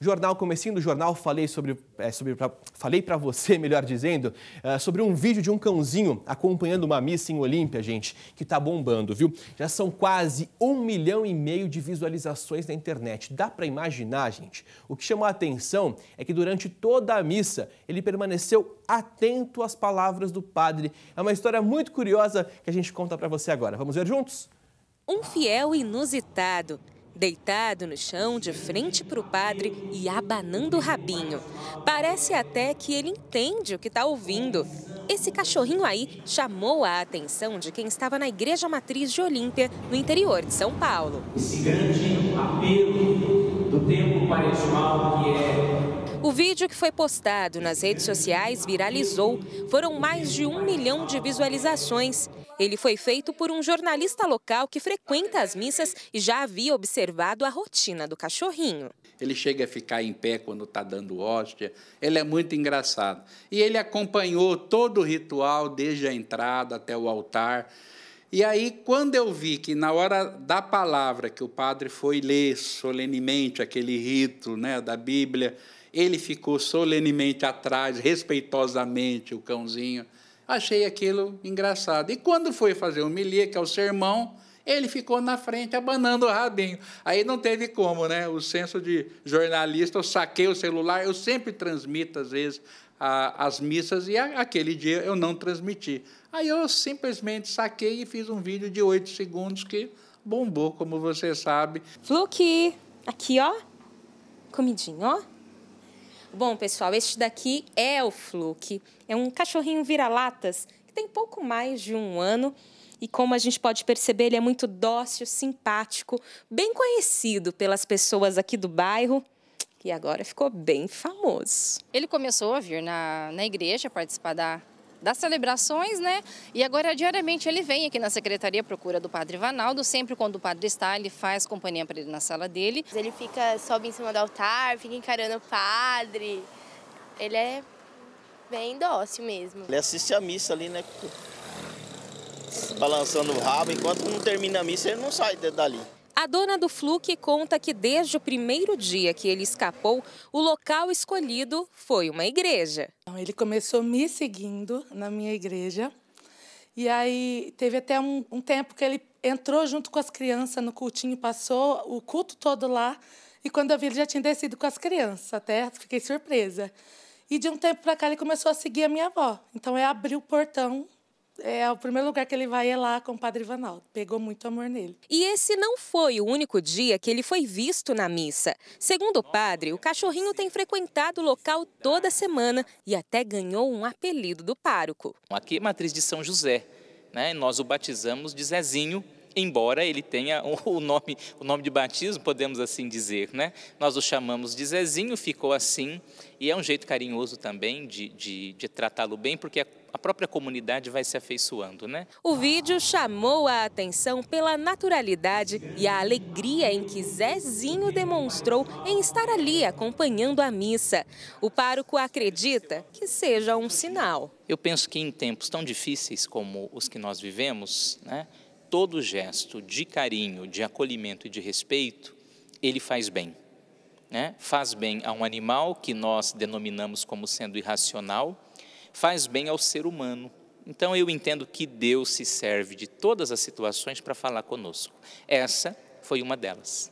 jornal, comecinho do jornal, falei sobre, é, sobre pra, falei para você, melhor dizendo, é, sobre um vídeo de um cãozinho acompanhando uma missa em Olímpia, gente, que tá bombando, viu? Já são quase um milhão e meio de visualizações na internet. Dá para imaginar, gente? O que chamou a atenção é que durante toda a missa ele permaneceu atento às palavras do padre. É uma história muito curiosa que a gente conta para você agora. Vamos ver juntos? Um fiel inusitado deitado no chão, de frente para o padre e abanando o rabinho. Parece até que ele entende o que está ouvindo. Esse cachorrinho aí chamou a atenção de quem estava na Igreja Matriz de Olímpia, no interior de São Paulo. Esse grande apelo do tempo quaresmal que é o vídeo que foi postado nas redes sociais viralizou. Foram mais de um milhão de visualizações. Ele foi feito por um jornalista local que frequenta as missas e já havia observado a rotina do cachorrinho. Ele chega a ficar em pé quando está dando hóstia. Ele é muito engraçado. E ele acompanhou todo o ritual, desde a entrada até o altar. E aí, quando eu vi que na hora da palavra que o padre foi ler solenemente aquele rito né, da Bíblia, ele ficou solenemente atrás, respeitosamente, o cãozinho. Achei aquilo engraçado. E quando foi fazer o milê, que é o sermão, ele ficou na frente abanando o rabinho. Aí não teve como, né? O senso de jornalista, eu saquei o celular, eu sempre transmito, às vezes, a, as missas, e a, aquele dia eu não transmiti. Aí eu simplesmente saquei e fiz um vídeo de oito segundos que bombou, como você sabe. Fluke, aqui, ó. Comidinho, ó. Bom, pessoal, este daqui é o Fluke. É um cachorrinho vira-latas que tem pouco mais de um ano. E como a gente pode perceber, ele é muito dócil, simpático, bem conhecido pelas pessoas aqui do bairro e agora ficou bem famoso. Ele começou a vir na, na igreja participar da, das celebrações, né? E agora, diariamente, ele vem aqui na secretaria procura do padre Vanaldo. Sempre quando o padre está, ele faz companhia para ele na sala dele. Ele fica, sobe em cima do altar, fica encarando o padre. Ele é bem dócil mesmo. Ele assiste a missa ali, né? Balançando o rabo. Enquanto não termina a missa, ele não sai dali. A dona do Fluke conta que desde o primeiro dia que ele escapou, o local escolhido foi uma igreja. Então, ele começou me seguindo na minha igreja. E aí teve até um, um tempo que ele entrou junto com as crianças no cultinho, passou o culto todo lá. E quando eu vi, ele já tinha descido com as crianças, até fiquei surpresa. E de um tempo para cá, ele começou a seguir a minha avó. Então, é abrir o portão é o primeiro lugar que ele vai é lá com o Padre Vanaldo. Pegou muito amor nele. E esse não foi o único dia que ele foi visto na missa. Segundo o padre, o cachorrinho tem frequentado o local toda semana e até ganhou um apelido do pároco. Aqui é matriz de São José, né? Nós o batizamos de Zezinho embora ele tenha o nome, o nome de batismo, podemos assim dizer. Né? Nós o chamamos de Zezinho, ficou assim, e é um jeito carinhoso também de, de, de tratá-lo bem, porque a a própria comunidade vai se afeiçoando, né? O vídeo chamou a atenção pela naturalidade e a alegria em que Zezinho demonstrou em estar ali acompanhando a missa. O pároco acredita que seja um sinal. Eu penso que em tempos tão difíceis como os que nós vivemos, né? todo gesto de carinho, de acolhimento e de respeito, ele faz bem. Né? Faz bem a um animal que nós denominamos como sendo irracional, faz bem ao ser humano. Então eu entendo que Deus se serve de todas as situações para falar conosco. Essa foi uma delas.